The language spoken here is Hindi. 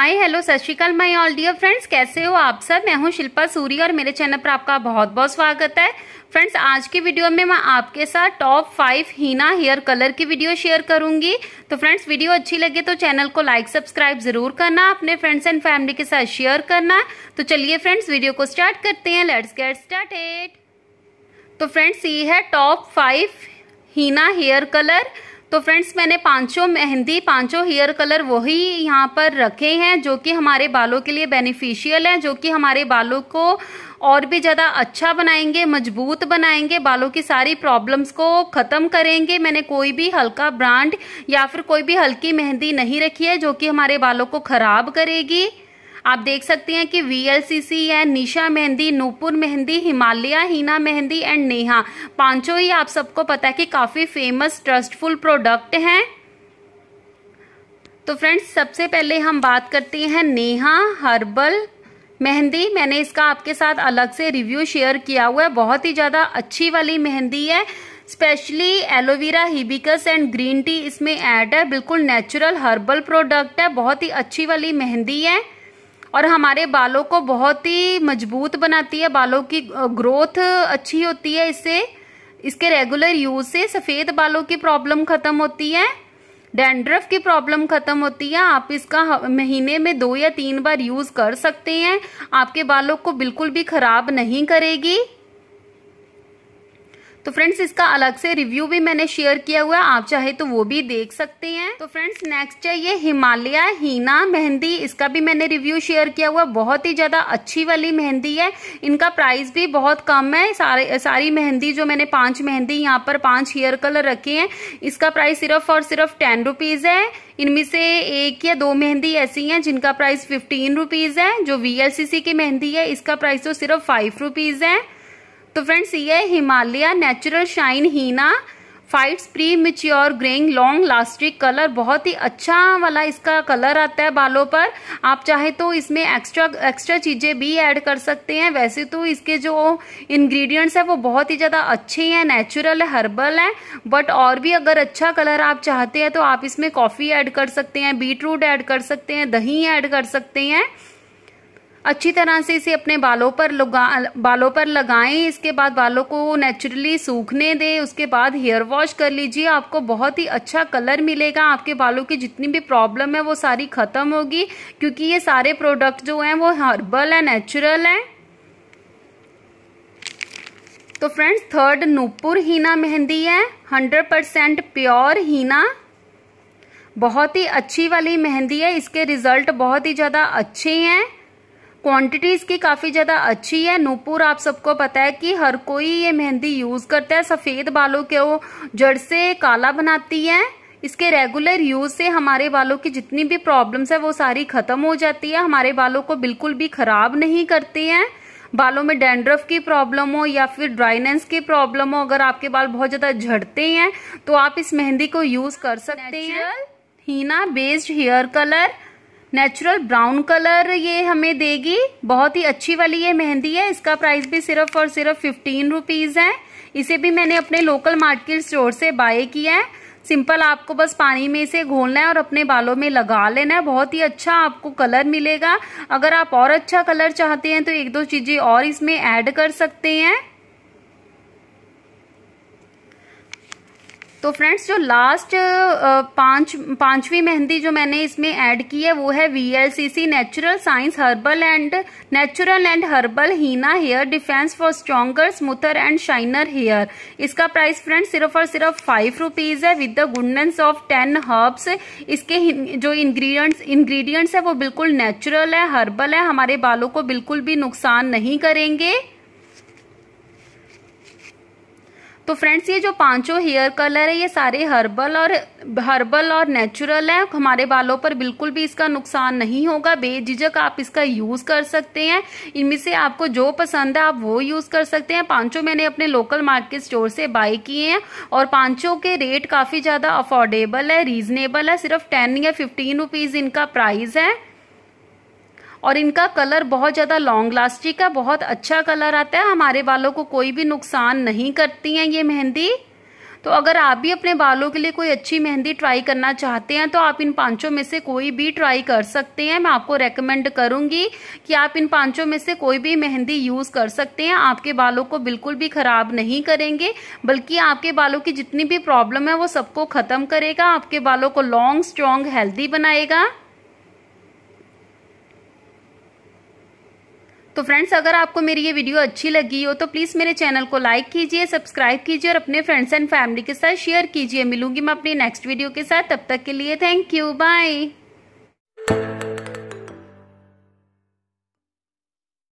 हाय हेलो सत श्रीकाल माई ऑल डियर फ्रेंड्स कैसे हो आप सब मैं हूं शिल्पा सूरी और मेरे चैनल पर आपका बहुत बहुत स्वागत है फ्रेंड्स आज की वीडियो में मैं आपके साथ top five henna hair colour की वीडियो शेयर करूंगी तो फ्रेंड्स वीडियो अच्छी लगे तो चैनल को लाइक सब्सक्राइब जरूर करना अपने फ्रेंड्स एंड फैमिली के साथ शेयर करना तो चलिए फ्रेंड्स वीडियो को स्टार्ट करते हैं लेट्स गेट स्टार्टेड तो फ्रेंड्स ये है top five henna hair colour तो फ्रेंड्स मैंने पांचों मेहंदी पांचों हेयर कलर वही यहाँ पर रखे हैं जो कि हमारे बालों के लिए बेनिफिशियल है जो कि हमारे बालों को और भी ज़्यादा अच्छा बनाएंगे मजबूत बनाएंगे बालों की सारी प्रॉब्लम्स को ख़त्म करेंगे मैंने कोई भी हल्का ब्रांड या फिर कोई भी हल्की मेहंदी नहीं रखी है जो कि हमारे बालों को ख़राब करेगी आप देख सकते हैं कि वीएलसीसी है निशा मेहंदी नूपुर मेहंदी हिमालय हीना मेहंदी एंड नेहा पांचों ही आप सबको पता है कि काफ़ी फेमस ट्रस्टफुल प्रोडक्ट हैं तो फ्रेंड्स सबसे पहले हम बात करते हैं नेहा हर्बल मेहंदी मैंने इसका आपके साथ अलग से रिव्यू शेयर किया हुआ है बहुत ही ज़्यादा अच्छी वाली मेहंदी है specially aloe vera hibiscus and green tea इसमें ऐड है बिल्कुल नेचुरल हर्बल प्रोडक्ट है बहुत ही अच्छी वाली मेहंदी है और हमारे बालों को बहुत ही मजबूत बनाती है बालों की ग्रोथ अच्छी होती है इससे इसके रेगुलर यूज से सफ़ेद बालों की प्रॉब्लम ख़त्म होती है डेंड्रफ की प्रॉब्लम ख़त्म होती है आप इसका महीने में दो या तीन बार यूज़ कर सकते हैं आपके बालों को बिल्कुल भी ख़राब नहीं करेगी तो फ्रेंड्स इसका अलग से रिव्यू भी मैंने शेयर किया हुआ है आप चाहे तो वो भी देख सकते हैं तो फ्रेंड्स नेक्स्ट है ये हिमालय हीना मेहंदी इसका भी मैंने रिव्यू शेयर किया हुआ बहुत ही ज़्यादा अच्छी वाली मेहंदी है इनका प्राइस भी बहुत कम है सारे सारी मेहंदी जो मैंने पांच मेहंदी यहाँ पर पांच हेयर कलर रखे हैं इसका प्राइस सिर्फ और सिर्फ टेन रुपीज़ है इनमें से एक या दो मेहंदी ऐसी हैं जिनका प्राइस फिफ्टीन रुपीज़ है जो वी की मेहंदी है इसका प्राइस तो सिर्फ फाइव रुपीज़ है तो फ्रेंड्स ये Himalaya natural shine henna fights premature greying long lasting colour बहुत ही अच्छा वाला इसका कलर आता है बालों पर आप चाहे तो इसमें एक्स्ट्रा एक्स्ट्रा चीज़ें भी ऐड कर सकते हैं वैसे तो इसके जो इंग्रेडिएंट्स है वो बहुत ही ज़्यादा अच्छे हैं नेचुरल है हर्बल है बट और भी अगर अच्छा कलर आप चाहते हैं तो आप इसमें कॉफ़ी ऐड कर सकते हैं बीट रूट ऐड कर सकते हैं दही ऐड कर सकते हैं अच्छी तरह से इसे अपने बालों पर लगा बालों पर लगाएं इसके बाद बालों को नेचुरली सूखने दें उसके बाद हेयर वॉश कर लीजिए आपको बहुत ही अच्छा कलर मिलेगा आपके बालों की जितनी भी प्रॉब्लम है वो सारी ख़त्म होगी क्योंकि ये सारे प्रोडक्ट जो हैं वो हर्बल है नेचुरल है तो फ्रेंड्स थर्ड नूपुर हीना मेहंदी है हंड्रेड परसेंट प्योर हीना बहुत ही अच्छी वाली मेहंदी है इसके रिजल्ट बहुत ही ज़्यादा अच्छे हैं क्वांटिटी इसकी काफ़ी ज़्यादा अच्छी है नूपुर आप सबको पता है कि हर कोई ये मेहंदी यूज़ करता है सफ़ेद बालों के वो जड़ से काला बनाती है इसके रेगुलर यूज़ से हमारे बालों की जितनी भी प्रॉब्लम्स है वो सारी ख़त्म हो जाती है हमारे बालों को बिल्कुल भी ख़राब नहीं करती है बालों में डेंड्रफ की प्रॉब्लम हो या फिर ड्राइनेस की प्रॉब्लम हो अगर आपके बाल बहुत ज़्यादा झड़ते हैं तो आप इस मेहंदी को यूज़ कर सकते हैं henna based hair colour natural brown colour ये हमें देगी बहुत ही अच्छी वाली ये मेहंदी है इसका प्राइस भी सिर्फ और सिर्फ फिफ्टीन रुपीज़ है इसे भी मैंने अपने लोकल मार्केट स्टोर से बाय किया है सिंपल आपको बस पानी में इसे घोलना है और अपने बालों में लगा लेना है बहुत ही अच्छा आपको कलर मिलेगा अगर आप और अच्छा कलर चाहते हैं तो एक दो चीज़ें और इसमें ऐड कर सकते हैं तो फ्रेंड्स जो लास्ट पांच पांचवी मेहंदी जो मैंने इसमें ऐड की है वो है VLCC natural science herbal and natural and herbal henna hair defence for stronger smoother and shiner hair इसका प्राइस फ्रेंड्स सिर्फ और सिर्फ फाइव रुपीज है with the goodness of ten herbs इसके जो इंग्रेडिएंट्स इंग्रेडिएंट्स है वो बिल्कुल नेचुरल है हर्बल है हमारे बालों को बिल्कुल भी नुकसान नहीं करेंगे तो फ्रेंड्स ये जो पांचों हेयर कलर है ये सारे हर्बल और हर्बल और नेचुरल है हमारे बालों पर बिल्कुल भी इसका नुकसान नहीं होगा बेझिझक आप इसका यूज़ कर सकते हैं इनमें से आपको जो पसंद है आप वो यूज़ कर सकते हैं पांचों मैंने अपने लोकल मार्केट स्टोर से बाय किए हैं और पांचों के रेट काफ़ी ज़्यादा अफोर्डेबल है रीजनेबल है सिर्फ टेन या फिफ्टीन रुपीज़ इनका प्राइस है और इनका कलर बहुत ज़्यादा लॉन्ग लास्टिक है बहुत अच्छा कलर आता है हमारे बालों को कोई भी नुकसान नहीं करती हैं ये मेहंदी तो अगर आप भी अपने बालों के लिए कोई अच्छी मेहंदी ट्राई करना चाहते हैं तो आप इन पांचों में से कोई भी ट्राई कर सकते हैं मैं आपको रेकमेंड करूंगी कि आप इन पांचों में से कोई भी मेहंदी यूज़ कर सकते हैं आपके बालों को बिल्कुल भी ख़राब नहीं करेंगे बल्कि आपके बालों की जितनी भी प्रॉब्लम है वो सबको ख़त्म करेगा आपके बालों को लॉन्ग स्ट्रांग हेल्दी बनाएगा तो फ्रेंड्स अगर आपको मेरी ये वीडियो अच्छी लगी हो तो प्लीज़ मेरे चैनल को लाइक कीजिए सब्सक्राइब कीजिए और अपने फ्रेंड्स एंड फैमिली के साथ शेयर कीजिए मिलूंगी मैं अपनी नेक्स्ट वीडियो के साथ तब तक के लिए थैंक यू बाय